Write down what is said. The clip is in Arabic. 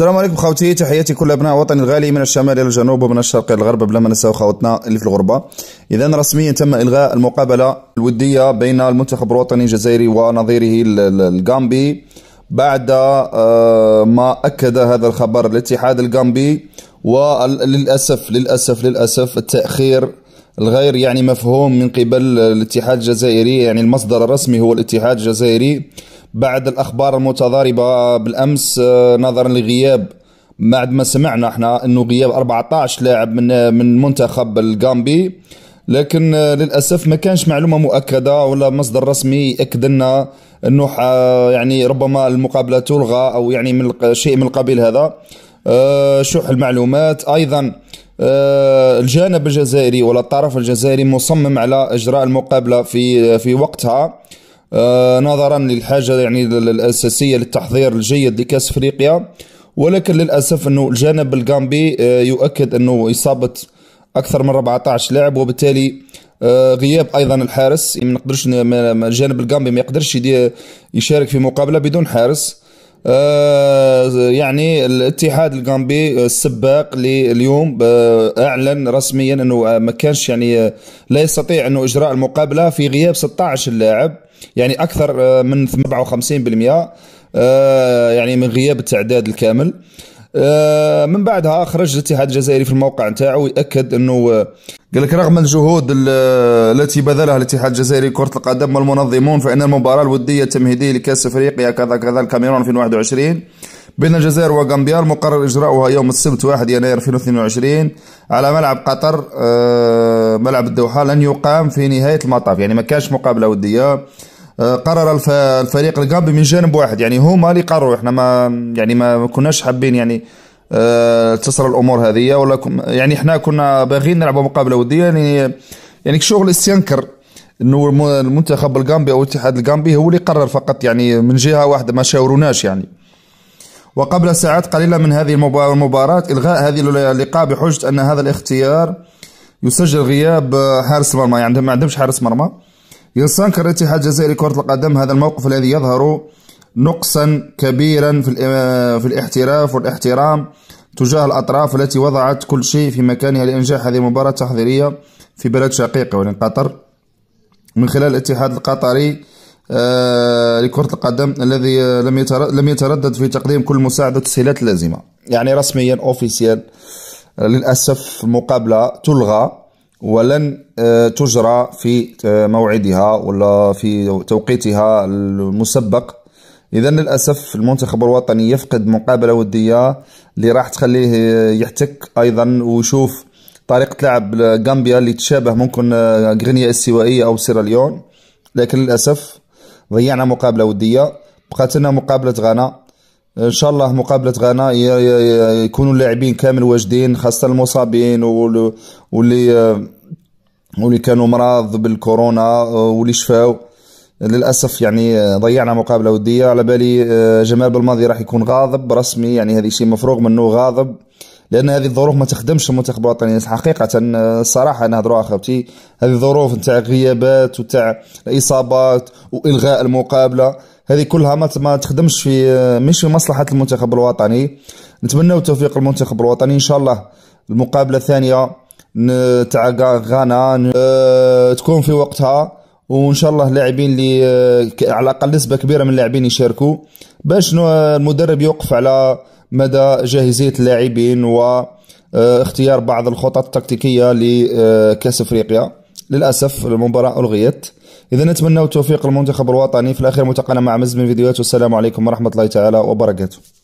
السلام عليكم خوتي تحياتي كل ابناء وطني الغالي من الشمال الى الجنوب ومن الشرق الى الغرب بلا ما نساو خوتنا اللي في الغربه اذا رسميا تم الغاء المقابله الوديه بين المنتخب الوطني الجزائري ونظيره الغامبي بعد آه، ما اكد هذا الخبر الاتحاد الغامبي وللاسف للاسف للاسف التاخير الغير يعني مفهوم من قبل الاتحاد الجزائري يعني المصدر الرسمي هو الاتحاد الجزائري بعد الأخبار المتضاربة بالأمس آه، نظرا لغياب بعد ما سمعنا احنا انه غياب 14 لاعب من آه، من منتخب الجامبي لكن آه، للاسف ما كانش معلومه مؤكده ولا مصدر رسمي ياكد لنا انه يعني ربما المقابله تلغى او يعني من شيء من القبيل هذا شح المعلومات ايضا الجانب الجزائري ولا الطرف الجزائري مصمم على اجراء المقابله في في وقتها آه، نظرا للحاجة يعني الأساسية للتحضير الجيد لكأس أفريقيا ولكن للأسف أنه الجانب الجامبي آه، يؤكد أنه إصابة أكثر من 14 لاعب وبالتالي آه، غياب ايضا الحارس ما نقدرش الجانب الجامبي ما يقدرش يشارك في مقابله بدون حارس يعني الاتحاد اللي السباق اللي اليوم آه، اعلن رسميا انه آه، ما كانش يعني آه، لا يستطيع انه اجراء المقابله في غياب 16 لاعب يعني اكثر من 57% يعني من غياب التعداد الكامل من بعدها خرج الاتحاد الجزائري في الموقع نتاعو ياكد انه قال لك رغم الجهود التي بذلها الاتحاد الجزائري لكرة القدم والمنظمون فإن المباراة الودية التمهيدية لكأس أفريقيا كذا كذا الكاميرون 2021 بين الجزائر وغامبيا المقرر إجراؤها يوم السبت 1 يناير 2022 على ملعب قطر آه، ملعب الدوحة لن يقام في نهاية المطاف يعني ما كانش مقابلة ودية آه، قرر الفريق الغامبي من جانب واحد يعني هما اللي قرروا احنا ما يعني ما كناش حابين يعني آه، تصل الامور هذه ولا يعني احنا كنا باغيين نلعبوا مقابله وديه يعني يعني شغل استنكر انه المنتخب الغامبي او الاتحاد الغامبي هو اللي قرر فقط يعني من جهه واحده ما شاوروناش يعني وقبل ساعات قليلة من هذه المباراة إلغاء هذه اللقاء بحجة أن هذا الاختيار يسجل غياب حارس مرمى يعني ما عندهمش حارس مرمى يستنكر الاتحاد الجزائري كرة القدم هذا الموقف الذي يظهر نقصا كبيرا في في الاحتراف والاحترام تجاه الأطراف التي وضعت كل شيء في مكانها لإنجاح هذه المباراة التحضيرية في بلد شقيقة ولن قطر من خلال الاتحاد القطري آه، لكرة القدم الذي آه، لم لم يتردد في تقديم كل مساعدة والتسهيلات اللازمة يعني رسميا اوفيسيال للأسف المقابلة تلغى ولن آه، تجرى في موعدها ولا في توقيتها المسبق اذا للاسف المنتخب الوطني يفقد مقابله وديه اللي راح تخليه يحتك ايضا ويشوف طريقه لعب غامبيا اللي تشابه ممكن غينيا السوائيه او سيراليون لكن للاسف ضيعنا مقابله وديه بقات لنا مقابله غانا ان شاء الله مقابله غانا يكونوا اللاعبين كامل واجدين خاصه المصابين واللي واللي كانوا مرض بالكورونا واللي شفاو للاسف يعني ضيعنا مقابله وديه على بالي آه، جمال بالماضي راح يكون غاضب رسمي يعني هذا شيء مفروغ منه غاضب لان هذه الظروف ما تخدمش المنتخب الوطني حقيقه الصراحه نهضروا اخوتي هذه الظروف نتاع غيابات وتاع الاصابات والغاء المقابله هذه كلها ما تخدمش في مش في مصلحه المنتخب الوطني نتمنى توفيق المنتخب الوطني ان شاء الله المقابله الثانيه تاع غانا تكون في وقتها وان شاء الله اللاعبين اللي على الاقل نسبه كبيره من اللاعبين يشاركوا باش المدرب يوقف على مدى جاهزيه اللاعبين واختيار آه، بعض الخطط التكتيكيه لكاس افريقيا للاسف المباراه الغيت اذا نتمنى التوفيق للمنتخب الوطني في الاخير متقنا مع مزمن من الفيديوهات والسلام عليكم ورحمه الله تعالى وبركاته